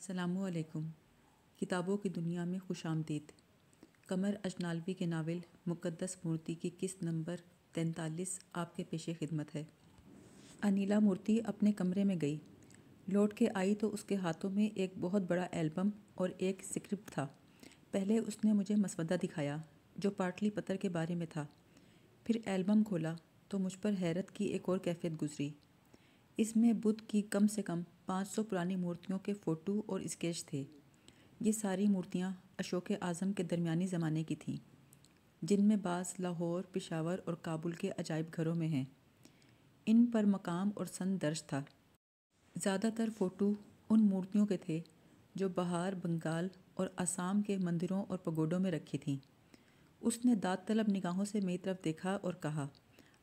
अस्सलाम किताबों की दुनिया में खुश आमदीद कमर अजनालवी के नावल मुक़दस मूर्ति की किस्त नंबर तैंतालीस आपके पेशे खिदमत है अनिला मूर्ति अपने कमरे में गई लौट के आई तो उसके हाथों में एक बहुत बड़ा एल्बम और एक स्क्रिप्ट था पहले उसने मुझे मसवदा दिखाया जो पाटली पत्थर के बारे में था फिर एल्बम खोला तो मुझ पर हैरत की एक और कैफियत गुजरी इसमें बुद्ध की कम से कम 500 पुरानी मूर्तियों के फ़ोटो और स्केच थे ये सारी मूर्तियाँ अशोक आज़म के दरमियानी ज़माने की थीं जिनमें बास लाहौर पिशावर और काबुल के अजायब घरों में हैं इन पर मकाम और सन दर्ज था ज़्यादातर फ़ोटो उन मूर्तियों के थे जो बहार बंगाल और आसाम के मंदिरों और पगोडों में रखी थीं उसने दाँत तलब निगाहों से मेरी तरफ देखा और कहा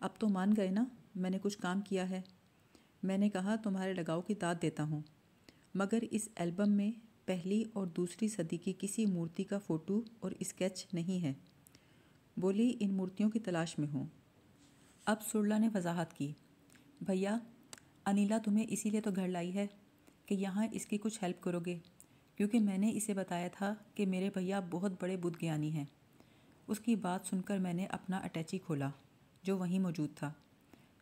अब तो मान गए ना मैंने कुछ काम किया है मैंने कहा तुम्हारे लगाव की दाद देता हूँ मगर इस एल्बम में पहली और दूसरी सदी की किसी मूर्ति का फ़ोटो और स्केच नहीं है बोली इन मूर्तियों की तलाश में हूँ अब सुरला ने वजाहत की भैया अनिला तुम्हें इसीलिए तो घर लाई है कि यहाँ इसकी कुछ हेल्प करोगे क्योंकि मैंने इसे बताया था कि मेरे भैया बहुत बड़े बुद्ध ज्ञानी हैं उसकी बात सुनकर मैंने अपना अटैची खोला जो वहीं मौजूद था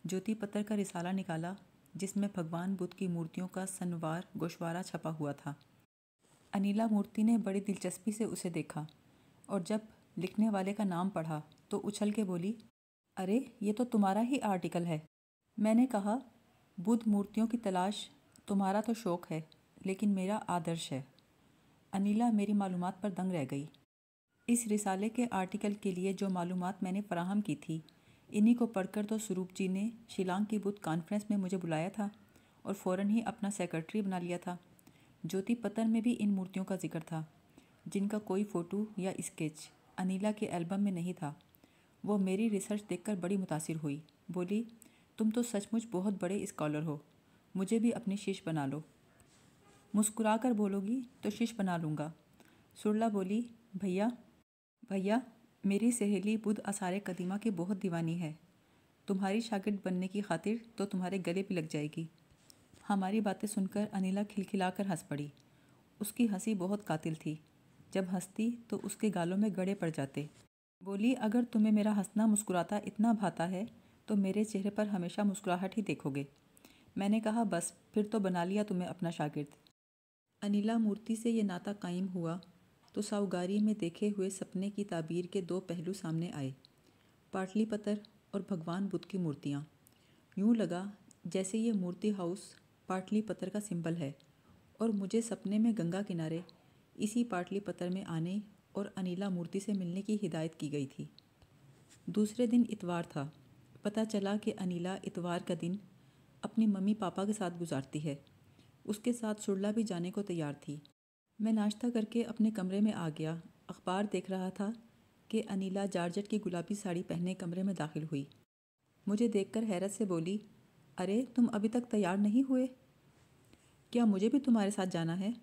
ज्योति पत्र का रिसाला निकाला जिसमें भगवान बुद्ध की मूर्तियों का सनवार गोशवारा छपा हुआ था अनिला मूर्ति ने बड़ी दिलचस्पी से उसे देखा और जब लिखने वाले का नाम पढ़ा तो उछल के बोली अरे ये तो तुम्हारा ही आर्टिकल है मैंने कहा बुद्ध मूर्तियों की तलाश तुम्हारा तो शौक़ है लेकिन मेरा आदर्श है अनिला मेरी मालूम पर दंग रह गई इस रिसाले के आर्टिकल के लिए जो मालूम मैंने फराहम की थी इन्हीं को पढ़कर तो स्वरूप जी ने शिलांग की बुद्ध कॉन्फ्रेंस में मुझे बुलाया था और फ़ौर ही अपना सेक्रेटरी बना लिया था ज्योति पतन में भी इन मूर्तियों का जिक्र था जिनका कोई फ़ोटो या स्केच अनिला के एल्बम में नहीं था वो मेरी रिसर्च देखकर बड़ी मुतासर हुई बोली तुम तो सचमुच बहुत बड़े स्कॉलर हो मुझे भी अपनी शीश बना लो मुस्कुरा कर बोलोगी तो शीश बना लूँगा सुरला बोली भैया भैया मेरी सहेली बुध आसार कदीमा की बहुत दीवानी है तुम्हारी शागिर्द बनने की खातिर तो तुम्हारे गले भी लग जाएगी हमारी बातें सुनकर अनिला खिलखिलाकर हंस पड़ी उसकी हंसी बहुत कातिल थी जब हंसती तो उसके गालों में गड़े पड़ जाते बोली अगर तुम्हें मेरा हंसना मुस्कुराता इतना भाता है तो मेरे चेहरे पर हमेशा मुस्कुराहट ही देखोगे मैंने कहा बस फिर तो बना लिया तुम्हें अपना शागिर्द अनिला मूर्ति से ये नाता कायम हुआ तो सावगारी में देखे हुए सपने की ताबीर के दो पहलू सामने आए पत्थर और भगवान बुद्ध की मूर्तियाँ यूँ लगा जैसे ये मूर्ति हाउस पत्थर का सिंबल है और मुझे सपने में गंगा किनारे इसी पत्थर में आने और अनिला मूर्ति से मिलने की हिदायत की गई थी दूसरे दिन इतवार था पता चला कि अनिला इतवार का दिन अपनी मम्मी पापा के साथ गुजारती है उसके साथ सुरला भी जाने को तैयार थी मैं नाश्ता करके अपने कमरे में आ गया अखबार देख रहा था कि अनिला जारजट की गुलाबी साड़ी पहने कमरे में दाखिल हुई मुझे देखकर हैरत से बोली अरे तुम अभी तक तैयार नहीं हुए क्या मुझे भी तुम्हारे साथ जाना है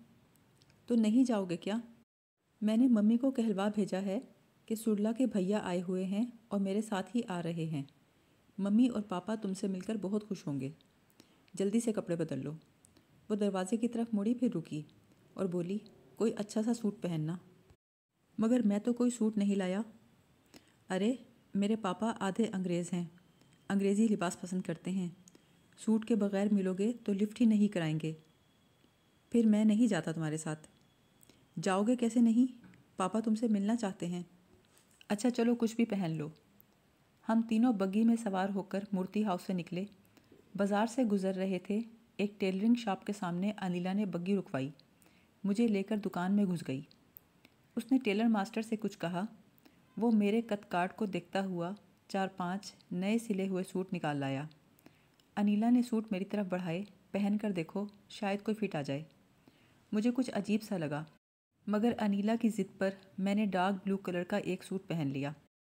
तो नहीं जाओगे क्या मैंने मम्मी को कहलवा भेजा है कि सुरला के भैया आए हुए हैं और मेरे साथ ही आ रहे हैं मम्मी और पापा तुमसे मिलकर बहुत खुश होंगे जल्दी से कपड़े बदल लो वो दरवाजे की तरफ मुड़ी फिर रुकी और बोली कोई अच्छा सा सूट पहनना मगर मैं तो कोई सूट नहीं लाया अरे मेरे पापा आधे अंग्रेज़ हैं अंग्रेज़ी लिबास पसंद करते हैं सूट के बग़ैर मिलोगे तो लिफ्ट ही नहीं कराएंगे फिर मैं नहीं जाता तुम्हारे साथ जाओगे कैसे नहीं पापा तुमसे मिलना चाहते हैं अच्छा चलो कुछ भी पहन लो हम तीनों बग्गी में सवार होकर मूर्ति हाउस से निकले बाज़ार से गुज़र रहे थे एक टेलरिंग शॉप के सामने अनिला ने बग्गी रुकवाई मुझे लेकर दुकान में घुस गई उसने टेलर मास्टर से कुछ कहा वो मेरे कत को देखता हुआ चार पांच नए सिले हुए सूट निकाल लाया अनिला ने सूट मेरी तरफ बढ़ाए पहन कर देखो शायद कोई फिट आ जाए मुझे कुछ अजीब सा लगा मगर अनिला की ज़िद पर मैंने डार्क ब्लू कलर का एक सूट पहन लिया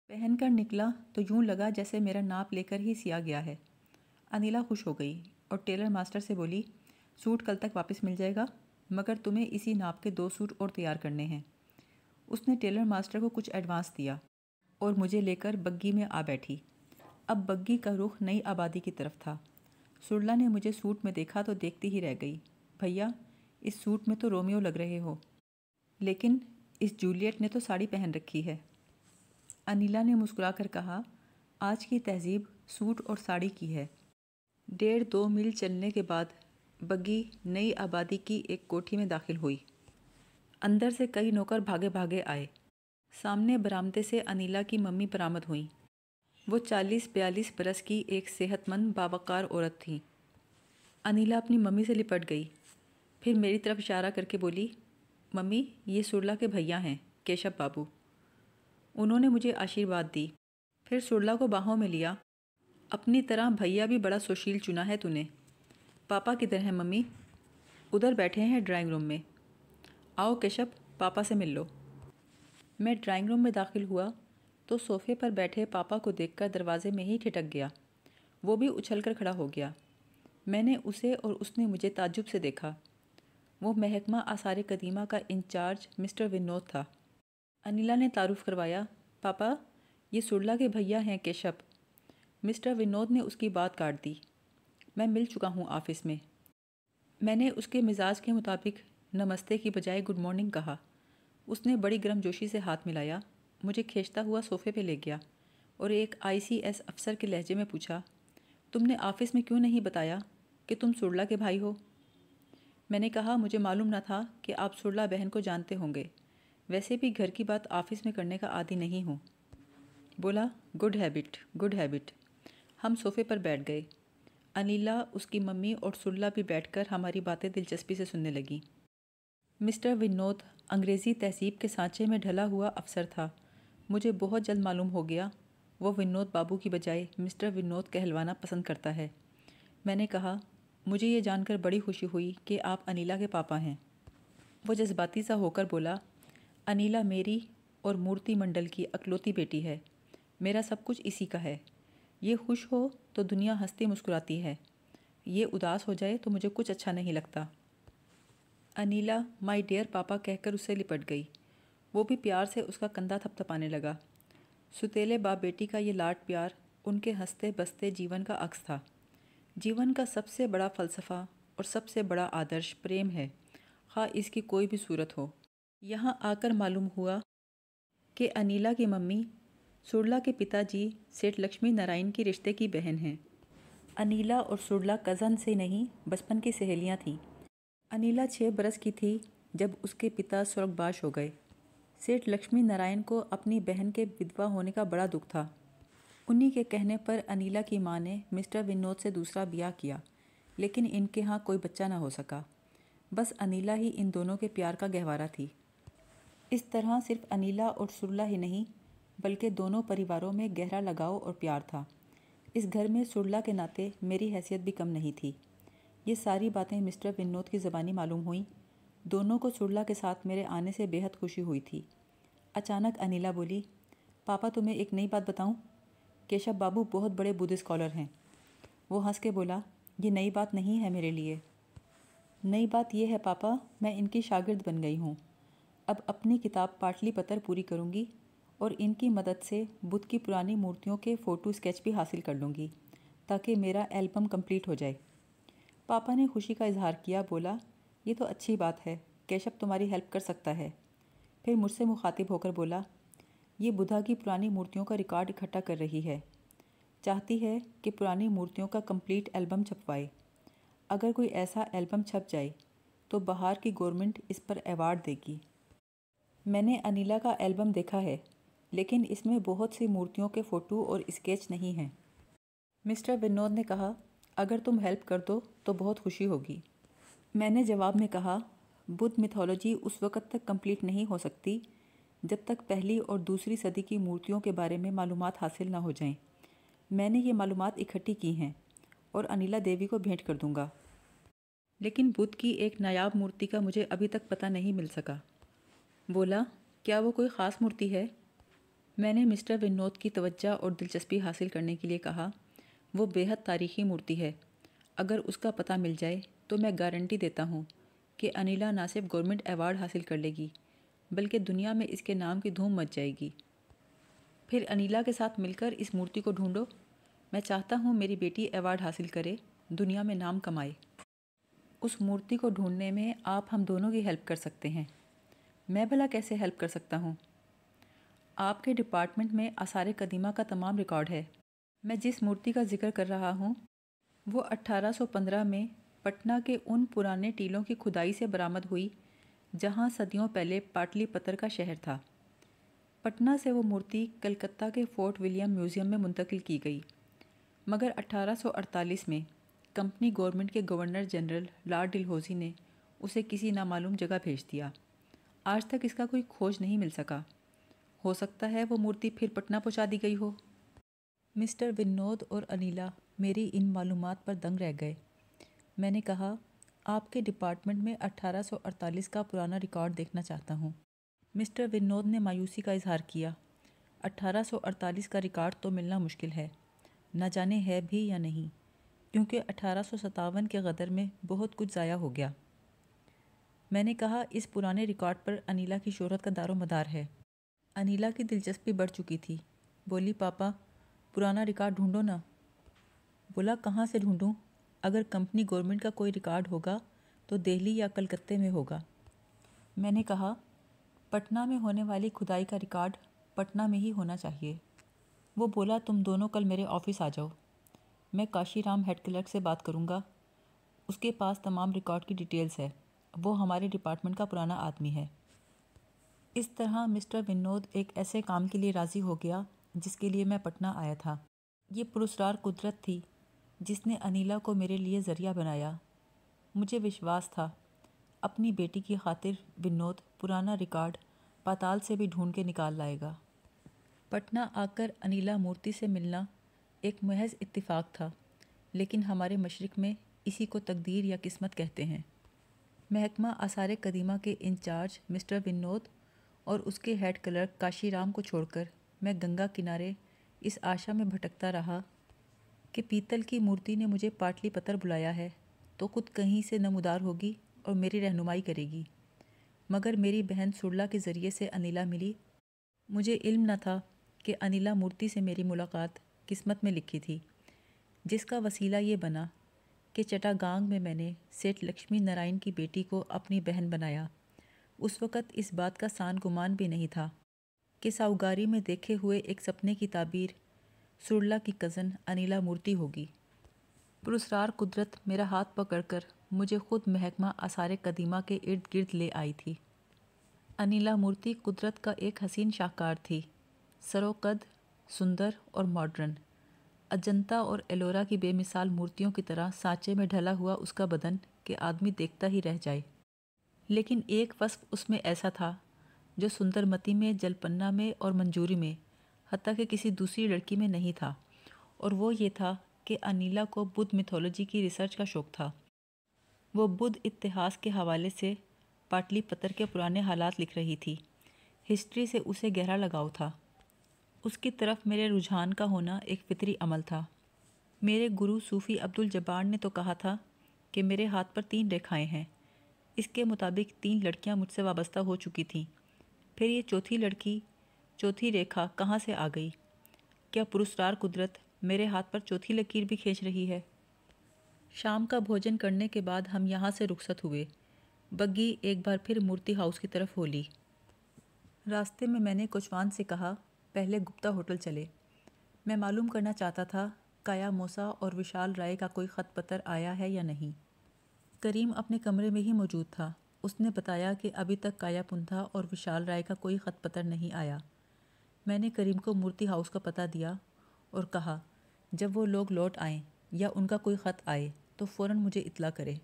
पहन कर निकला तो यूं लगा जैसे मेरा नाप लेकर ही सिया गया है अनिला खुश हो गई और टेलर मास्टर से बोली सूट कल तक वापस मिल जाएगा मगर तुम्हें इसी नाप के दो सूट और तैयार करने हैं उसने टेलर मास्टर को कुछ एडवांस दिया और मुझे लेकर बग्गी में आ बैठी अब बग्गी का रुख नई आबादी की तरफ था सुरला ने मुझे सूट में देखा तो देखती ही रह गई भैया इस सूट में तो रोमियो लग रहे हो लेकिन इस जूलियट ने तो साड़ी पहन रखी है अनिला ने मुस्कुरा कर कहा आज की तहजीब सूट और साड़ी की है डेढ़ दो मील चलने के बाद बग्गी नई आबादी की एक कोठी में दाखिल हुई अंदर से कई नौकर भागे भागे आए सामने बरामदे से अनिला की मम्मी बरामद हुई वो चालीस बयालीस बरस की एक सेहतमंद बावकार औरत थी अनिला अपनी मम्मी से लिपट गई फिर मेरी तरफ इशारा करके बोली मम्मी ये सुरला के भैया हैं केशव बाबू उन्होंने मुझे आशीर्वाद दी फिर सुरला को बाहों में लिया अपनी तरह भैया भी बड़ा सुशील चुना है तूने पापा किधर हैं मम्मी उधर बैठे हैं ड्राइंग रूम में आओ केशव पापा से मिल लो मैं ड्राइंग रूम में दाखिल हुआ तो सोफ़े पर बैठे पापा को देखकर दरवाजे में ही ठिटक गया वो भी उछल कर खड़ा हो गया मैंने उसे और उसने मुझे ताजुब से देखा वो महकमा आसार कदीमा का इंचार्ज मिस्टर विनोद था अनिला ने तारुफ करवाया पापा ये सुरला के भैया हैं केशव मिस्टर विनोद ने उसकी बात काट दी मैं मिल चुका हूँ ऑफिस में मैंने उसके मिजाज के मुताबिक नमस्ते की बजाय गुड मॉर्निंग कहा उसने बड़ी गर्मजोशी से हाथ मिलाया मुझे खींचता हुआ सोफे पे ले गया और एक आईसीएस अफसर के लहजे में पूछा तुमने ऑफिस में क्यों नहीं बताया कि तुम सुरला के भाई हो मैंने कहा मुझे मालूम ना था कि आप सुरला बहन को जानते होंगे वैसे भी घर की बात ऑफिस में करने का आदि नहीं हूँ बोला गुड हैबिट गुड हैबिट हम सोफे पर बैठ गए अनिला उसकी मम्मी और सुल्ला भी बैठकर हमारी बातें दिलचस्पी से सुनने लगी मिस्टर विनोद अंग्रेज़ी तहसीब के सांचे में ढला हुआ अफसर था मुझे बहुत जल्द मालूम हो गया वो विनोद बाबू की बजाय मिस्टर विनोद कहलवाना पसंद करता है मैंने कहा मुझे ये जानकर बड़ी खुशी हुई कि आप अनिला के पापा हैं वो जज्बाती सा होकर बोला अनिला मेरी और मूर्ति मंडल की अकलौती बेटी है मेरा सब कुछ इसी का है ये खुश हो तो दुनिया हंसती मुस्कुराती है ये उदास हो जाए तो मुझे कुछ अच्छा नहीं लगता अनीला माय डियर पापा कहकर उससे लिपट गई वो भी प्यार से उसका कंधा थपथपाने लगा सुतेले बाप बेटी का ये लाड प्यार उनके हंसते बसते जीवन का अक्स था जीवन का सबसे बड़ा फ़लसफ़ा और सबसे बड़ा आदर्श प्रेम है खा हाँ, इसकी कोई भी सूरत हो यहाँ आकर मालूम हुआ कि अनिला की मम्मी सुरला के पिताजी सेठ लक्ष्मी नारायण के रिश्ते की बहन हैं अनीला और सुरला कज़न से नहीं बचपन की सहेलियां थीं अनीला छः बरस की थी जब उसके पिता स्वर्गबाश हो गए सेठ लक्ष्मी नारायण को अपनी बहन के विधवा होने का बड़ा दुख था उन्हीं के कहने पर अनिला की मां ने मिस्टर विनोद से दूसरा ब्याह किया लेकिन इनके यहाँ कोई बच्चा ना हो सका बस अनिला ही इन दोनों के प्यार का गहवारा थी इस तरह सिर्फ अनिला और सुरला ही नहीं बल्कि दोनों परिवारों में गहरा लगाव और प्यार था इस घर में सुरला के नाते मेरी हैसियत भी कम नहीं थी ये सारी बातें मिस्टर विनोद की ज़बानी मालूम हुई दोनों को सुरला के साथ मेरे आने से बेहद खुशी हुई थी अचानक अनिला बोली पापा तुम्हें एक नई बात बताऊं? केशव बाबू बहुत बड़े बुद्ध स्कॉलर हैं वो हंस के बोला ये नई बात नहीं है मेरे लिए नई बात यह है पापा मैं इनकी शागिर्द बन गई हूँ अब अपनी किताब पत्र पूरी करूँगी और इनकी मदद से बुद्ध की पुरानी मूर्तियों के फ़ोटो स्केच भी हासिल कर लूँगी ताकि मेरा एल्बम कंप्लीट हो जाए पापा ने खुशी का इजहार किया बोला ये तो अच्छी बात है केशव तुम्हारी हेल्प कर सकता है फिर मुझसे मुखातिब होकर बोला ये बुधा की पुरानी मूर्तियों का रिकॉर्ड इकट्ठा कर रही है चाहती है कि पुरानी मूर्तियों का कंप्लीट एल्बम छपवाए अगर कोई ऐसा एल्बम छप जाए तो बाहर की गवर्नमेंट इस पर अवार्ड देगी मैंने अनिला का एल्बम देखा है लेकिन इसमें बहुत सी मूर्तियों के फ़ोटो और स्केच नहीं हैं मिस्टर विनोद ने कहा अगर तुम हेल्प कर दो तो बहुत खुशी होगी मैंने जवाब में कहा बुद्ध मिथोलॉजी उस वक़्त तक कंप्लीट नहीं हो सकती जब तक पहली और दूसरी सदी की मूर्तियों के बारे में मालूम हासिल ना हो जाएं। मैंने ये मालूम इकट्ठी की हैं और अनिला देवी को भेंट कर दूंगा लेकिन बुद्ध की एक नायाब मूर्ति का मुझे अभी तक पता नहीं मिल सका बोला क्या वो कोई ख़ास मूर्ति है मैंने मिस्टर विनोद की तवज्जा और दिलचस्पी हासिल करने के लिए कहा वो बेहद तारीखी मूर्ति है अगर उसका पता मिल जाए तो मैं गारंटी देता हूँ कि अनिला ना सिर्फ गवर्नमेंट अवार्ड हासिल कर लेगी बल्कि दुनिया में इसके नाम की धूम मच जाएगी फिर अनिला के साथ मिलकर इस मूर्ति को ढूंढो मैं चाहता हूँ मेरी बेटी अवार्ड हासिल करे दुनिया में नाम कमाए उस मूर्ति को ढूंढने में आप हम दोनों की हेल्प कर सकते हैं मैं भला कैसे हेल्प कर सकता हूँ आपके डिपार्टमेंट में आसार कदीमा का तमाम रिकॉर्ड है मैं जिस मूर्ति का जिक्र कर रहा हूँ वो 1815 में पटना के उन पुराने टीलों की खुदाई से बरामद हुई जहाँ सदियों पहले पाटलिपत्र का शहर था पटना से वो मूर्ति कलकत्ता के फोर्ट विलियम म्यूज़ियम में मुंतकिल की गई मगर 1848 में कंपनी गवर्नमेंट के गवर्नर जनरल लार्ड डिलहोजी ने उसे किसी नामालूम जगह भेज दिया आज तक इसका कोई खोज नहीं मिल सका हो सकता है वो मूर्ति फिर पटना पहुंचा दी गई हो मिस्टर विनोद और अनिला मेरी इन मालूम पर दंग रह गए मैंने कहा आपके डिपार्टमेंट में 1848 का पुराना रिकॉर्ड देखना चाहता हूँ मिस्टर विनोद ने मायूसी का इजहार किया 1848 का रिकॉर्ड तो मिलना मुश्किल है ना जाने है भी या नहीं क्योंकि अठारह के गदर में बहुत कुछ ज़ाया हो गया मैंने कहा इस पुराने रिकॉर्ड पर अनिला की शोहरत का दारो मदार है अनिला की दिलचस्पी बढ़ चुकी थी बोली पापा पुराना रिकॉर्ड ढूंढो ना बोला कहाँ से ढूंढूं अगर कंपनी गवर्नमेंट का कोई रिकॉर्ड होगा तो दिल्ली या कलकत्ते में होगा मैंने कहा पटना में होने वाली खुदाई का रिकॉर्ड पटना में ही होना चाहिए वो बोला तुम दोनों कल मेरे ऑफिस आ जाओ मैं काशीराम हेड क्लर्क से बात करूँगा उसके पास तमाम रिकॉर्ड की डिटेल्स है वो हमारे डिपार्टमेंट का पुराना आदमी है इस तरह मिस्टर विनोद एक ऐसे काम के लिए राज़ी हो गया जिसके लिए मैं पटना आया था ये पुरस्कार कुदरत थी जिसने अनिला को मेरे लिए ज़रिया बनाया मुझे विश्वास था अपनी बेटी की खातिर विनोद पुराना रिकॉर्ड पाताल से भी ढूंढ के निकाल लाएगा पटना आकर अनिला मूर्ति से मिलना एक महज इतफाक़ था लेकिन हमारे मशरक़ में इसी को तकदीर या किस्मत कहते हैं महकमा आसार कदीमा के इंचार्ज मिस्टर विनोद और उसके हेड क्लर्क काशीराम को छोड़कर मैं गंगा किनारे इस आशा में भटकता रहा कि पीतल की मूर्ति ने मुझे पाटली पत्थर बुलाया है तो खुद कहीं से नमदार होगी और मेरी रहनुमाई करेगी मगर मेरी बहन सुरला के ज़रिए से अनिला मिली मुझे इल्म न था कि अनिला मूर्ति से मेरी मुलाकात किस्मत में लिखी थी जिसका वसीला ये बना कि चटागांग में मैंने सेठ लक्ष्मी नारायण की बेटी को अपनी बहन बनाया उस वक़्त इस बात का सान गुमान भी नहीं था कि साउगारी में देखे हुए एक सपने की ताबीर सुरला की कज़न अनिला मूर्ति होगी पुरस्ार कुदरत मेरा हाथ पकड़कर मुझे खुद महकमा आसार कदीमा के इर्द गिर्द ले आई थी अनिला मूर्ति कुदरत का एक हसीन शाहकार थी सरोकद सुंदर और मॉडर्न अजंता और एलोरा की बेमिसाल मूर्तियों की तरह सांचे में ढला हुआ उसका बदन कि आदमी देखता ही रह जाए लेकिन एक वस्फ उसमें ऐसा था जो सुंदरमती में जलपन्ना में और मंजूरी में हती कि किसी दूसरी लड़की में नहीं था और वो ये था कि अनिला को बुद्ध मिथोलॉजी की रिसर्च का शौक़ था वो बुद्ध इतिहास के हवाले से पाटली पत्र के पुराने हालात लिख रही थी हिस्ट्री से उसे गहरा लगाव था उसकी तरफ मेरे रुझान का होना एक फितरी अमल था मेरे गुरु सूफ़ी अब्दुल जबार ने तो कहा था कि मेरे हाथ पर तीन रेखाएं हैं इसके मुताबिक तीन लड़कियां मुझसे वाबस्ता हो चुकी थीं फिर ये चौथी लड़की चौथी रेखा कहाँ से आ गई क्या पुरस्कार कुदरत मेरे हाथ पर चौथी लकीर भी खींच रही है शाम का भोजन करने के बाद हम यहाँ से रुखसत हुए बग्गी एक बार फिर मूर्ति हाउस की तरफ हो ली रास्ते में मैंने कुछवान से कहा पहले गुप्ता होटल चले मैं मालूम करना चाहता था काया मोसा और विशाल राय का कोई ख़त पत्र आया है या नहीं करीम अपने कमरे में ही मौजूद था उसने बताया कि अभी तक काया पुंथा और विशाल राय का कोई ख़त पत्र नहीं आया मैंने करीम को मूर्ति हाउस का पता दिया और कहा जब वो लोग लौट आएँ या उनका कोई ख़त आए तो फ़ौर मुझे इतला करें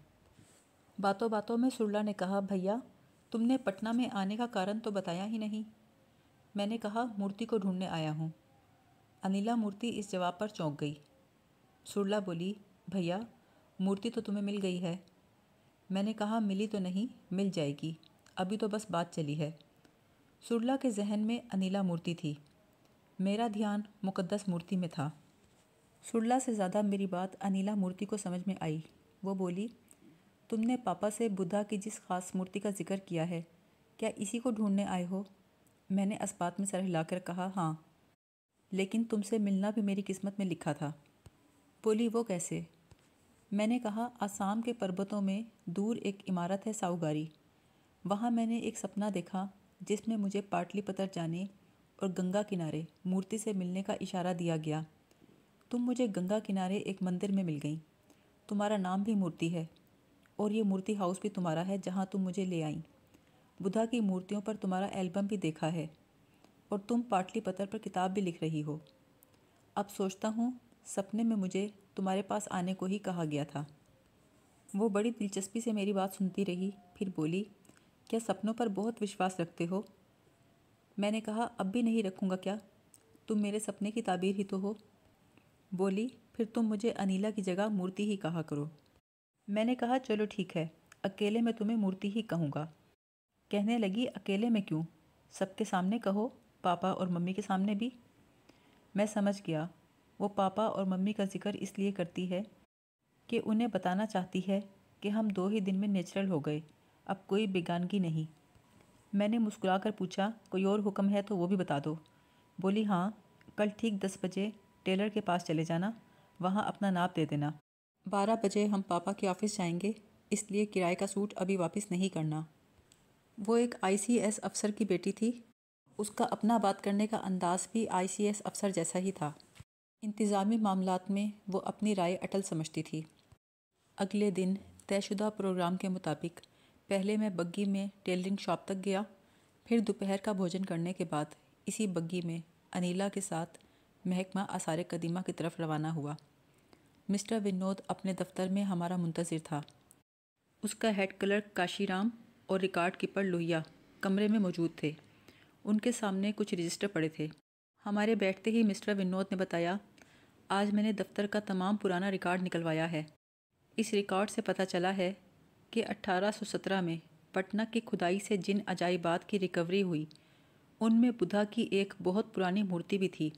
बातों बातों में सुरला ने कहा भैया तुमने पटना में आने का कारण तो बताया ही नहीं मैंने कहा मूर्ति को ढूंढने आया हूँ अनिला मूर्ति इस जवाब पर चौंक गई सुरला बोली भैया मूर्ति तो तुम्हें मिल गई है मैंने कहा मिली तो नहीं मिल जाएगी अभी तो बस बात चली है सुरला के जहन में अनिला मूर्ति थी मेरा ध्यान मुकद्दस मूर्ति में था सुरला से ज़्यादा मेरी बात अनिला मूर्ति को समझ में आई वो बोली तुमने पापा से बुद्धा की जिस खास मूर्ति का जिक्र किया है क्या इसी को ढूंढने आए हो मैंने इस्पात में सर हिलाकर कहा हाँ लेकिन तुमसे मिलना भी मेरी किस्मत में लिखा था बोली वो कैसे मैंने कहा आसाम के पर्वतों में दूर एक इमारत है साउगारी वहाँ मैंने एक सपना देखा जिसमें मुझे पाटलिपत्र जाने और गंगा किनारे मूर्ति से मिलने का इशारा दिया गया तुम मुझे गंगा किनारे एक मंदिर में मिल गई तुम्हारा नाम भी मूर्ति है और ये मूर्ति हाउस भी तुम्हारा है जहाँ तुम मुझे ले आई बुधा की मूर्तियों पर तुम्हारा एल्बम भी देखा है और तुम पत्थर पर किताब भी लिख रही हो अब सोचता हूँ सपने में मुझे तुम्हारे पास आने को ही कहा गया था वो बड़ी दिलचस्पी से मेरी बात सुनती रही फिर बोली क्या सपनों पर बहुत विश्वास रखते हो मैंने कहा अब भी नहीं रखूँगा क्या तुम मेरे सपने की ताबीर ही तो हो बोली फिर तुम मुझे अनिला की जगह मूर्ति ही कहा करो मैंने कहा चलो ठीक है अकेले में तुम्हें मूर्ति ही कहूँगा कहने लगी अकेले में क्यों सबके सामने कहो पापा और मम्मी के सामने भी मैं समझ गया वो पापा और मम्मी का जिक्र इसलिए करती है कि उन्हें बताना चाहती है कि हम दो ही दिन में नेचुरल हो गए अब कोई बेगानगी नहीं मैंने मुस्कुराकर पूछा कोई और हुक्म है तो वो भी बता दो बोली हाँ कल ठीक दस बजे टेलर के पास चले जाना वहाँ अपना नाप दे देना बारह बजे हम पापा के ऑफ़िस जाएंगे इसलिए किराए का सूट अभी वापस नहीं करना वो एक आईसीएस अफसर की बेटी थी उसका अपना बात करने का अंदाज़ भी आईसीएस अफसर जैसा ही था इंतज़ामी मामला में वो अपनी राय अटल समझती थी अगले दिन तयशुदा प्रोग्राम के मुताबिक पहले मैं बग्गी में टेलरिंग शॉप तक गया फिर दोपहर का भोजन करने के बाद इसी बग्गी में अनिला के साथ महकमा आसार कदीमा की तरफ रवाना हुआ मिस्टर विनोद अपने दफ्तर में हमारा मुंतज़र था उसका हेड क्लर्क काशीराम और रिकॉर्ड कीपर लोहिया कमरे में मौजूद थे उनके सामने कुछ रजिस्टर पड़े थे हमारे बैठते ही मिस्टर विनोद ने बताया आज मैंने दफ्तर का तमाम पुराना रिकॉर्ड निकलवाया है इस रिकॉर्ड से पता चला है कि 1817 में पटना की खुदाई से जिन अजाइबात की रिकवरी हुई उनमें बुधा की एक बहुत पुरानी मूर्ति भी थी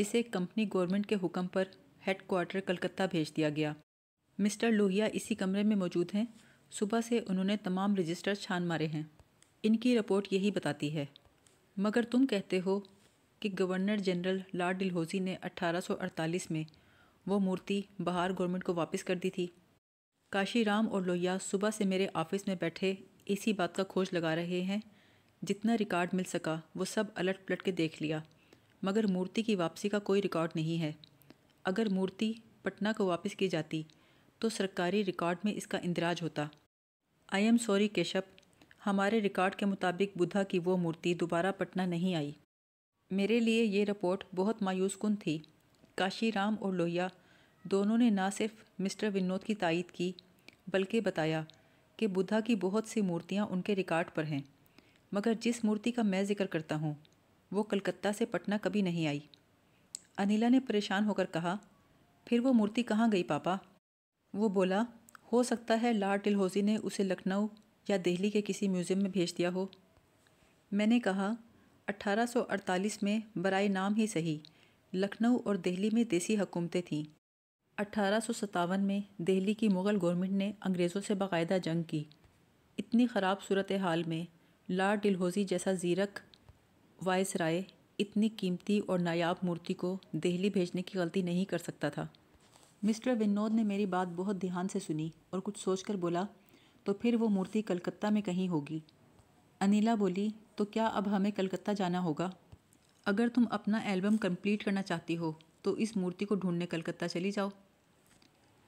जिसे कंपनी गवर्नमेंट के हुक्म पर हेड क्वार्टर कलकत्ता भेज दिया गया मिस्टर लोहिया इसी कमरे में मौजूद हैं सुबह से उन्होंने तमाम रजिस्टर छान मारे हैं इनकी रिपोर्ट यही बताती है मगर तुम कहते हो कि गवर्नर जनरल लॉर्ड डिलहोजी ने 1848 में वो मूर्ति बहार गवर्नमेंट को वापस कर दी थी काशीराम और लोहिया सुबह से मेरे ऑफिस में बैठे इसी बात का खोज लगा रहे हैं जितना रिकॉर्ड मिल सका वो सब अलट पलट के देख लिया मगर मूर्ति की वापसी का कोई रिकॉर्ड नहीं है अगर मूर्ति पटना को वापस की जाती तो सरकारी रिकॉर्ड में इसका इंदराज होता आई एम सॉरी केशव हमारे रिकॉर्ड के मुताबिक बुधा की वो मूर्ति दोबारा पटना नहीं आई मेरे लिए ये रिपोर्ट बहुत मायूस कुन थी काशीराम और लोहिया दोनों ने ना सिर्फ मिस्टर विनोद की तायद की बल्कि बताया कि बुद्धा की बहुत सी मूर्तियाँ उनके रिकॉर्ड पर हैं मगर जिस मूर्ति का मैं जिक्र करता हूँ वो कलकत्ता से पटना कभी नहीं आई अनिला ने परेशान होकर कहा फिर वो मूर्ति कहाँ गई पापा वो बोला हो सकता है लार टिलहोजी ने उसे लखनऊ या दिल्ली के किसी म्यूज़ियम में भेज दिया हो मैंने कहा 1848 में बरए नाम ही सही लखनऊ और दिल्ली में देसी हुकूमतें थीं अठारह में दिल्ली की मुग़ल गवर्नमेंट ने अंग्रेज़ों से बाकायदा जंग की इतनी ख़राब सूरत हाल में लार्ड डिलहोजी जैसा जीरक वायस राय इतनी कीमती और नायाब मूर्ति को दिल्ली भेजने की गलती नहीं कर सकता था मिस्टर विनोद ने मेरी बात बहुत ध्यान से सुनी और कुछ सोचकर बोला तो फिर वो मूर्ति कलकत्ता में कहीं होगी अनिला बोली तो क्या अब हमें कलकत्ता जाना होगा अगर तुम अपना एल्बम कंप्लीट करना चाहती हो तो इस मूर्ति को ढूंढने कलकत्ता चली जाओ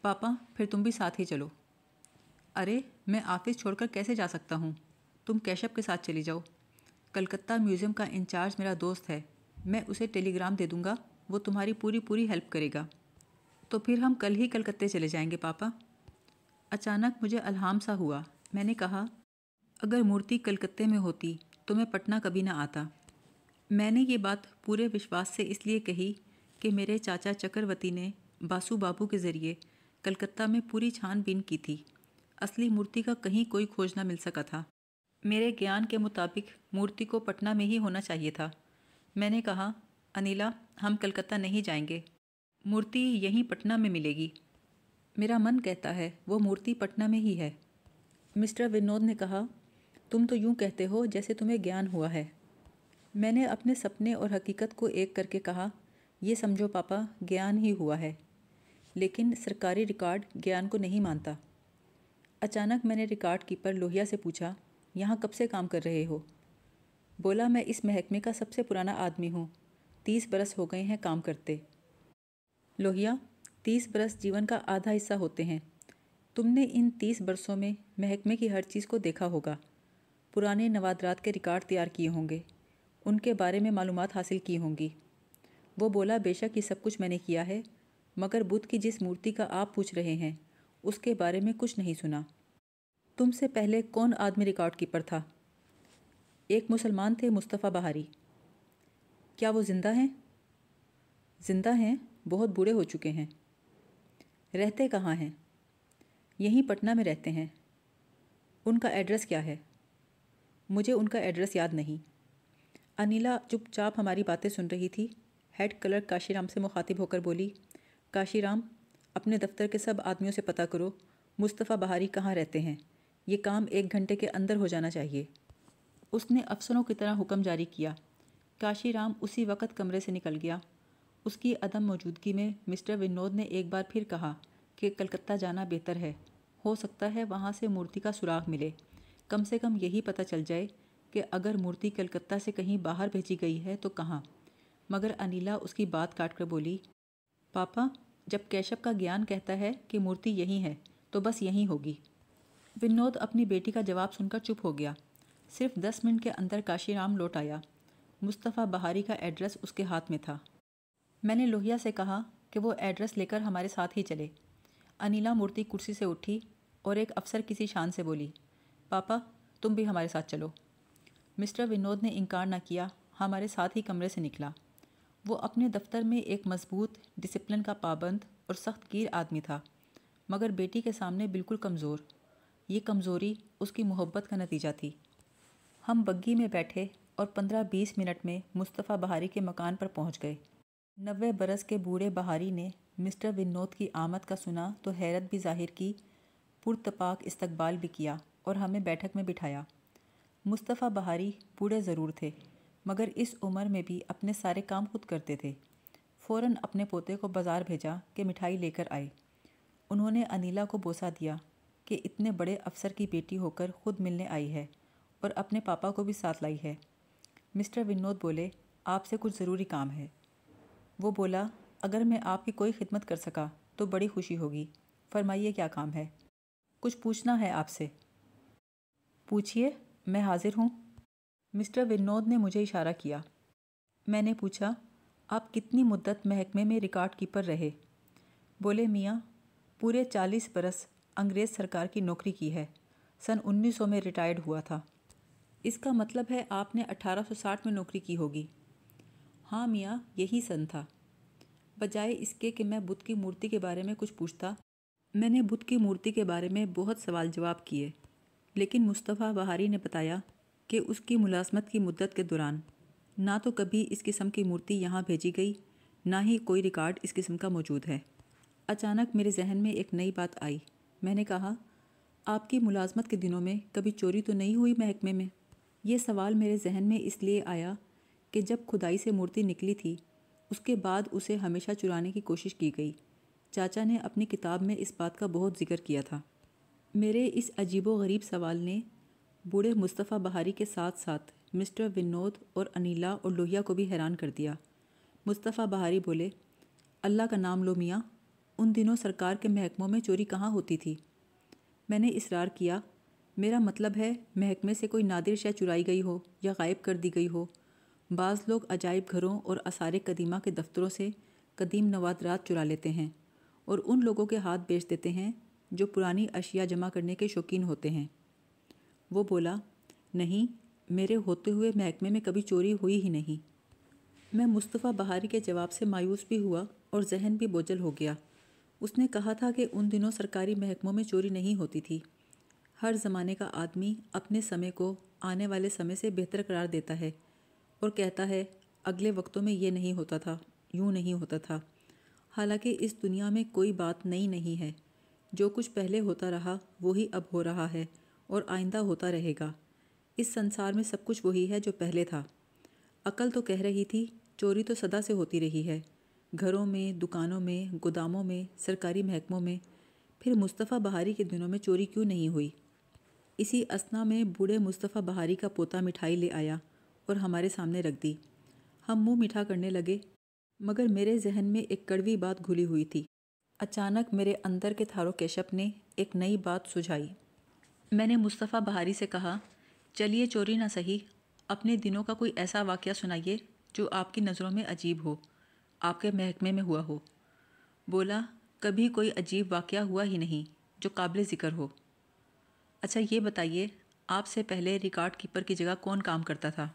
पापा फिर तुम भी साथ ही चलो अरे मैं ऑफिस छोड़कर कैसे जा सकता हूँ तुम कैशअप के साथ चली जाओ कलकत्ता म्यूज़ियम का इंचार्ज मेरा दोस्त है मैं उसे टेलीग्राम दे दूँगा वो तुम्हारी पूरी पूरी हेल्प करेगा तो फिर हम कल ही कलकत्ते चले जाएंगे पापा अचानक मुझे अलहाम सा हुआ मैंने कहा अगर मूर्ति कलकत्ते में होती तो मैं पटना कभी ना आता मैंने ये बात पूरे विश्वास से इसलिए कही कि मेरे चाचा चक्रवर्ती ने बासु बाबू के ज़रिए कलकत्ता में पूरी छानबीन की थी असली मूर्ति का कहीं कोई खोज ना मिल सका था मेरे ज्ञान के मुताबिक मूर्ति को पटना में ही होना चाहिए था मैंने कहा अनिला हम कलकत्ता नहीं जाएंगे मूर्ति यहीं पटना में मिलेगी मेरा मन कहता है वो मूर्ति पटना में ही है मिस्टर विनोद ने कहा तुम तो यूं कहते हो जैसे तुम्हें ज्ञान हुआ है मैंने अपने सपने और हकीकत को एक करके कहा ये समझो पापा ज्ञान ही हुआ है लेकिन सरकारी रिकॉर्ड ज्ञान को नहीं मानता अचानक मैंने रिकॉर्ड कीपर लोहिया से पूछा यहाँ कब से काम कर रहे हो बोला मैं इस महकमे का सबसे पुराना आदमी हूँ तीस बरस हो गए हैं काम करते लोहिया तीस बरस जीवन का आधा हिस्सा होते हैं तुमने इन तीस बरसों में महकमे की हर चीज़ को देखा होगा पुराने नवादरात के रिकॉर्ड तैयार किए होंगे उनके बारे में मालूम हासिल की होंगी वो बोला बेशक ये सब कुछ मैंने किया है मगर बुद्ध की जिस मूर्ति का आप पूछ रहे हैं उसके बारे में कुछ नहीं सुना तुमसे पहले कौन आदमी रिकॉर्ड कीपर था एक मुसलमान थे मुस्तफ़ा बहारी क्या वो ज़िंदा हैं ज़िंदा हैं बहुत बूढ़े हो चुके हैं रहते कहाँ हैं यहीं पटना में रहते हैं उनका एड्रेस क्या है मुझे उनका एड्रेस याद नहीं अनिला चुपचाप हमारी बातें सुन रही थी हेड क्लर्क काशीराम से मुखातिब होकर बोली काशीराम अपने दफ्तर के सब आदमियों से पता करो मुस्तफ़ा बहारी कहाँ रहते हैं ये काम एक घंटे के अंदर हो जाना चाहिए उसने अफसरों की तरह हुक्म जारी किया काशीराम उसी वक़्त कमरे से निकल गया उसकी अदम मौजूदगी में मिस्टर विनोद ने एक बार फिर कहा कि कलकत्ता जाना बेहतर है हो सकता है वहाँ से मूर्ति का सुराग मिले कम से कम यही पता चल जाए कि अगर मूर्ति कलकत्ता से कहीं बाहर भेजी गई है तो कहाँ मगर अनिला उसकी बात काट कर बोली पापा जब कैशप का ज्ञान कहता है कि मूर्ति यहीं है तो बस यहीं होगी विनोद अपनी बेटी का जवाब सुनकर चुप हो गया सिर्फ दस मिनट के अंदर काशीराम लौट आया मुस्तफ़ा बहारी का एड्रेस उसके हाथ में था मैंने लोहिया से कहा कि वो एड्रेस लेकर हमारे साथ ही चले अनिला मूर्ति कुर्सी से उठी और एक अफसर किसी शान से बोली पापा तुम भी हमारे साथ चलो मिस्टर विनोद ने इनकार ना किया हमारे साथ ही कमरे से निकला वो अपने दफ्तर में एक मजबूत डिसिप्लिन का पाबंद और सख्त गिर आदमी था मगर बेटी के सामने बिल्कुल कमज़ोर ये कमज़ोरी उसकी मोहब्बत का नतीजा थी हम बग्गी में बैठे और पंद्रह बीस मिनट में मुस्तफ़ा बहारी के मकान पर पहुंच गए नबे बरस के बूढ़े बहारी ने मिस्टर विनोद की आमद का सुना तो हैरत भी जाहिर की पुरतपाक इस्तकबाल भी किया और हमें बैठक में बिठाया मुस्तफ़ा बहारी बूढ़े ज़रूर थे मगर इस उम्र में भी अपने सारे काम खुद करते थे फ़ौर अपने पोते को बाज़ार भेजा कि मिठाई लेकर आए उन्होंने अनिला को बोसा दिया कि इतने बड़े अफसर की बेटी होकर खुद मिलने आई है और अपने पापा को भी साथ लाई है मिस्टर विनोद बोले आपसे कुछ ज़रूरी काम है वो बोला अगर मैं आपकी कोई खिदमत कर सका तो बड़ी खुशी होगी फरमाइए क्या काम है कुछ पूछना है आपसे पूछिए मैं हाजिर हूँ मिस्टर विनोद ने मुझे इशारा किया मैंने पूछा आप कितनी मुद्दत महकमे में रिकॉर्ड कीपर रहे बोले मियाँ पूरे चालीस बरस अंग्रेज़ सरकार की नौकरी की है सन 1900 में रिटायर्ड हुआ था इसका मतलब है आपने 1860 में नौकरी की होगी हाँ मियाँ यही सन था बजाय इसके कि मैं बुद्ध की मूर्ति के बारे में कुछ पूछता मैंने बुद्ध की मूर्ति के बारे में बहुत सवाल जवाब किए लेकिन मुस्तफ़ा बहारी ने बताया कि उसकी मुलाजमत की मुद्दत के दौरान ना तो कभी इस किस्म की मूर्ति यहाँ भेजी गई ना ही कोई रिकॉर्ड इस किस्म का मौजूद है अचानक मेरे जहन में एक नई बात आई मैंने कहा आपकी मुलाजमत के दिनों में कभी चोरी तो नहीं हुई महकमे में ये सवाल मेरे जहन में इसलिए आया कि जब खुदाई से मूर्ति निकली थी उसके बाद उसे हमेशा चुराने की कोशिश की गई चाचा ने अपनी किताब में इस बात का बहुत जिक्र किया था मेरे इस गरीब सवाल ने बूढ़े मुस्तफ़ा बहारी के साथ साथ मिस्टर विनोद और अनिला और लोहिया को भी हैरान कर दिया मुस्तफ़ा बहारी बोले अल्लाह का नाम लो मियाँ उन दिनों सरकार के महकमों में चोरी कहाँ होती थी मैंने इसरार किया मेरा मतलब है महकमे से कोई नादिर शह चुराई गई हो या गायब कर दी गई हो बाज़ लोग अजायब घरों और आसार कदीमा के दफ्तरों से कदीम नवादरात चुरा लेते हैं और उन लोगों के हाथ बेच देते हैं जो पुरानी अशिया जमा करने के शौकीन होते हैं वो बोला नहीं मेरे होते हुए महकमे में कभी चोरी हुई ही नहीं मैं मुस्तफ़ा बहारी के जवाब से मायूस भी हुआ और जहन भी बोझल हो गया उसने कहा था कि उन दिनों सरकारी महकमों में चोरी नहीं होती थी हर ज़माने का आदमी अपने समय को आने वाले समय से बेहतर करार देता है और कहता है अगले वक्तों में ये नहीं होता था यूँ नहीं होता था हालांकि इस दुनिया में कोई बात नई नहीं, नहीं है जो कुछ पहले होता रहा वही अब हो रहा है और आइंदा होता रहेगा इस संसार में सब कुछ वही है जो पहले था अकल तो कह रही थी चोरी तो सदा से होती रही है घरों में दुकानों में गोदामों में सरकारी महकमों में फिर मुस्तफ़ा बहारी के दिनों में चोरी क्यों नहीं हुई इसी असना में बूढ़े मुस्तफ़ा बहारी का पोता मिठाई ले आया और हमारे सामने रख दी हम मुंह मीठा करने लगे मगर मेरे जहन में एक कड़वी बात घुली हुई थी अचानक मेरे अंदर के थारो केशव ने एक नई बात सुझाई मैंने मुस्तफ़ा बहारी से कहा चलिए चोरी ना सही अपने दिनों का कोई ऐसा वाक़ सुनाइए जो आपकी नज़रों में अजीब हो आपके महकमे में हुआ हो बोला कभी कोई अजीब वाक़ हुआ ही नहीं जो काबिल ज़िक्र हो अच्छा ये बताइए आपसे पहले रिकॉर्ड कीपर की जगह कौन काम करता था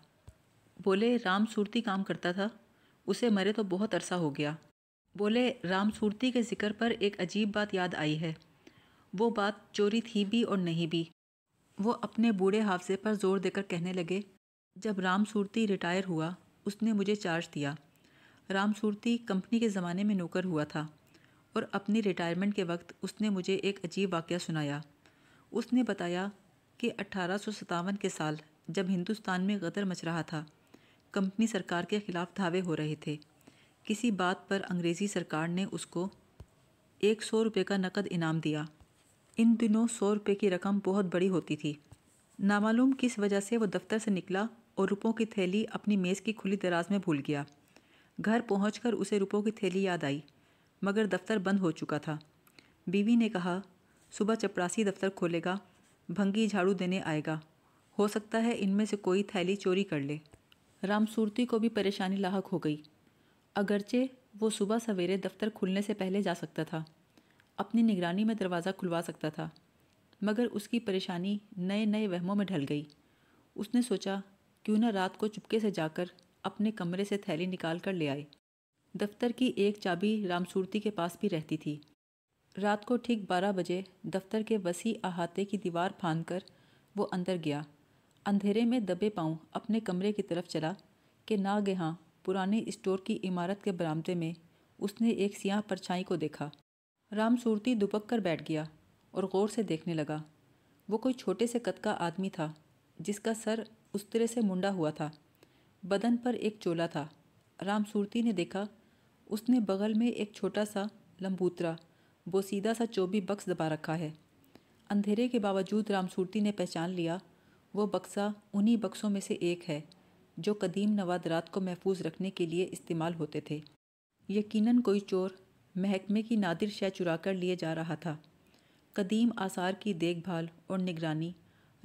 बोले राम सूरती काम करता था उसे मरे तो बहुत अरसा हो गया बोले राम सूरती के जिक्र पर एक अजीब बात याद आई है वो बात चोरी थी भी और नहीं भी वो अपने बूढ़े हाफसे पर जोर देकर कहने लगे जब राम सूरती रिटायर हुआ उसने मुझे चार्ज दिया राम सूरती कंपनी के ज़माने में नौकर हुआ था और अपनी रिटायरमेंट के वक्त उसने मुझे एक अजीब वाक़ सुनाया उसने बताया कि अठारह के साल जब हिंदुस्तान में गदर मच रहा था कंपनी सरकार के ख़िलाफ़ धावे हो रहे थे किसी बात पर अंग्रेज़ी सरकार ने उसको एक सौ रुपये का नकद इनाम दिया इन दिनों सौ रुपये की रकम बहुत बड़ी होती थी नामालूम किस वजह से वो दफ्तर से निकला और रुपयों की थैली अपनी मेज़ की खुली दराज में भूल गया घर पहुँच उसे रुपयों की थैली याद आई मगर दफ्तर बंद हो चुका था बीवी ने कहा सुबह चपरासी दफ्तर खोलेगा भंगी झाड़ू देने आएगा हो सकता है इनमें से कोई थैली चोरी कर ले रामसूरती को भी परेशानी लाक हो गई अगरचे वो सुबह सवेरे दफ्तर खुलने से पहले जा सकता था अपनी निगरानी में दरवाज़ा खुलवा सकता था मगर उसकी परेशानी नए नए वहमों में ढल गई उसने सोचा क्यों न रात को चुपके से जाकर अपने कमरे से थैली निकाल कर ले आए दफ्तर की एक चाबी रामसूरती के पास भी रहती थी रात को ठीक बारह बजे दफ्तर के वसी अहाते की दीवार फाँद कर वो अंदर गया अंधेरे में दबे पाँव अपने कमरे की तरफ चला कि ना नागहाँ पुराने स्टोर की इमारत के बरामदे में उसने एक सियाह परछाई को देखा राम सूरती दुपक कर बैठ गया और गौर से देखने लगा वो कोई छोटे से कद का आदमी था जिसका सर उस तरह से मुंडा हुआ था बदन पर एक चोला था राम सूरती ने देखा उसने बगल में एक छोटा सा लंबूतरा सीधा सा चोबी बक्स दबा रखा है अंधेरे के बावजूद रामसूरती ने पहचान लिया वो बक्सा उन्हीं बक्सों में से एक है जो कदीम नवादरात को महफूज रखने के लिए इस्तेमाल होते थे यकीनन कोई चोर महकमे की नादिर शय चुरा कर लिए जा रहा था कदीम आसार की देखभाल और निगरानी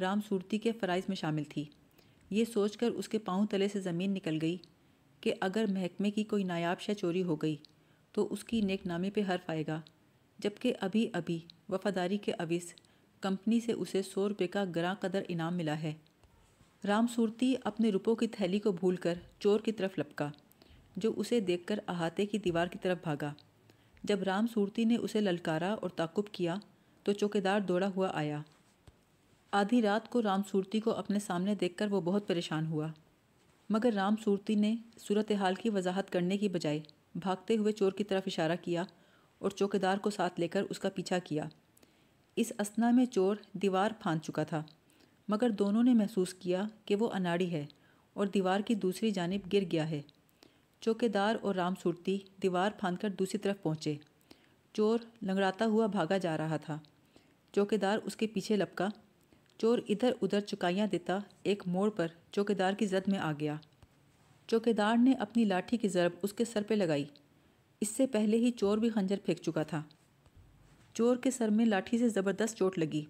राम सूरती के फ़राइज़ में शामिल थी ये सोचकर उसके पाँव तले से ज़मीन निकल गई कि अगर महकमे की कोई नायाब शय चोरी हो गई तो उसकी नेकनामे पे हर्फ आएगा जबकि अभी अभी वफादारी के अविस कंपनी से उसे सौ रुपये का ग्रां कदर इनाम मिला है रामसूरती अपने रुपयों की थैली को भूलकर चोर की तरफ लपका जो उसे देखकर अहाते की दीवार की तरफ भागा जब रामसूरती ने उसे ललकारा और ताकुब किया तो चौकीदार दौड़ा हुआ आया आधी रात को रामसूरती को अपने सामने देखकर वो बहुत परेशान हुआ मगर रामसूरती ने सूरत हाल की वजाहत करने की बजाय भागते हुए चोर की तरफ इशारा किया और चौकीदार को साथ लेकर उसका पीछा किया इस असना में चोर दीवार फांद चुका था मगर दोनों ने महसूस किया कि वो अनाड़ी है और दीवार की दूसरी जानब गिर गया है चौकेदार और राम सूरती दीवार फांदकर दूसरी तरफ पहुँचे चोर लंगड़ाता हुआ भागा जा रहा था चौकेदार उसके पीछे लपका चोर इधर उधर चुकाइयाँ देता एक मोड़ पर चौकेदार की जद में आ गया चौकेदार ने अपनी लाठी की ज़रब उसके सर पर लगाई इससे पहले ही चोर भी खंजर फेंक चुका था चोर के सर में लाठी से ज़बरदस्त चोट लगी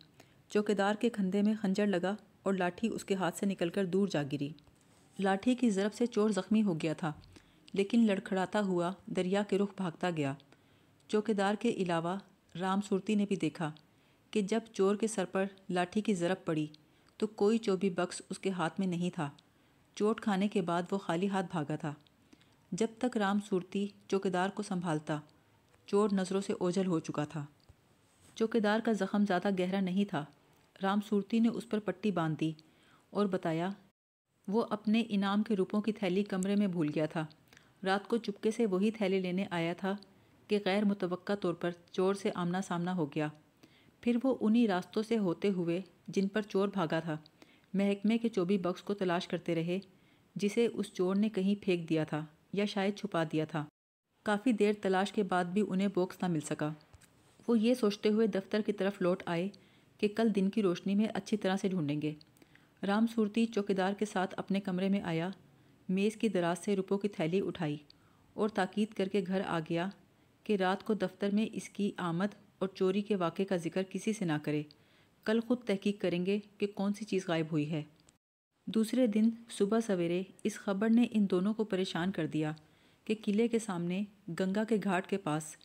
चौकीदार के कंधे में खंजर लगा और लाठी उसके हाथ से निकलकर दूर जा गिरी लाठी की ज़रब से चोर ज़ख्मी हो गया था लेकिन लड़खड़ाता हुआ दरिया के रुख भागता गया चौकीदार के अलावा राम सुरती ने भी देखा कि जब चोर के सर पर लाठी की ज़रब पड़ी तो कोई चोबी बक्स उसके हाथ में नहीं था चोट खाने के बाद वो खाली हाथ भागा था जब तक राम सूरती चौकीदार को संभालता चोर नज़रों से ओझल हो चुका था चौकीदार का ज़ख्म ज़्यादा गहरा नहीं था रामसूरती ने उस पर पट्टी बांध दी और बताया वो अपने इनाम के रूपों की थैली कमरे में भूल गया था रात को चुपके से वही थैली लेने आया था कि गैर मुतव तौर पर चोर से आमना सामना हो गया फिर वो उन्हीं रास्तों से होते हुए जिन पर चोर भागा था महकमे के चोबी बक्स को तलाश करते रहे जिसे उस चोर ने कहीं फेंक दिया था या शायद छुपा दिया था काफ़ी देर तलाश के बाद भी उन्हें बॉक्स ना मिल सका वो ये सोचते हुए दफ्तर की तरफ लौट आए कि कल दिन की रोशनी में अच्छी तरह से ढूंढेंगे राम सूरती चौकीदार के साथ अपने कमरे में आया मेज़ की दराज से रुपयों की थैली उठाई और ताकीद करके घर आ गया कि रात को दफ्तर में इसकी आमद और चोरी के वाक़े का जिक्र किसी से ना करे कल खुद तहकीक करेंगे कि कौन सी चीज़ गायब हुई है दूसरे दिन सुबह सवेरे इस खबर ने इन दोनों को परेशान कर दिया कि किले के सामने गंगा के घाट के पास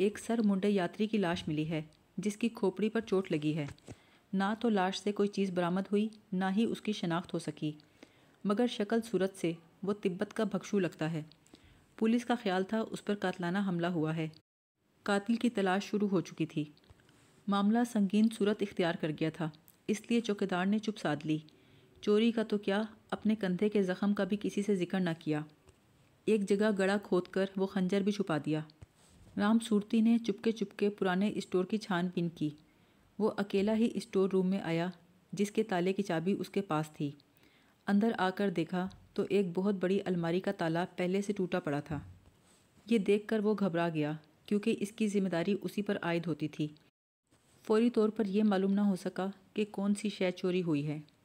एक सर मुंडे यात्री की लाश मिली है जिसकी खोपड़ी पर चोट लगी है ना तो लाश से कोई चीज़ बरामद हुई ना ही उसकी शनाख्त हो सकी मगर शक्ल सूरत से वो तिब्बत का भक्शू लगता है पुलिस का ख्याल था उस पर कातलाना हमला हुआ है कातिल की तलाश शुरू हो चुकी थी मामला संगीन सूरत इख्तियार कर गया था इसलिए चौकीदार ने चुप साध ली चोरी का तो क्या अपने कंधे के ज़ख्म का भी किसी से जिक्र न किया एक जगह गड़ा खोद कर वो खंजर भी छुपा दिया राम सूरती ने चुपके चुपके पुराने स्टोर की छानबीन की वो अकेला ही स्टोर रूम में आया जिसके ताले की चाबी उसके पास थी अंदर आकर देखा तो एक बहुत बड़ी अलमारी का ताला पहले से टूटा पड़ा था ये देखकर वो घबरा गया क्योंकि इसकी जिम्मेदारी उसी पर आयद होती थी फौरी तौर पर यह मालूम ना हो सका कि कौन सी शय चोरी हुई है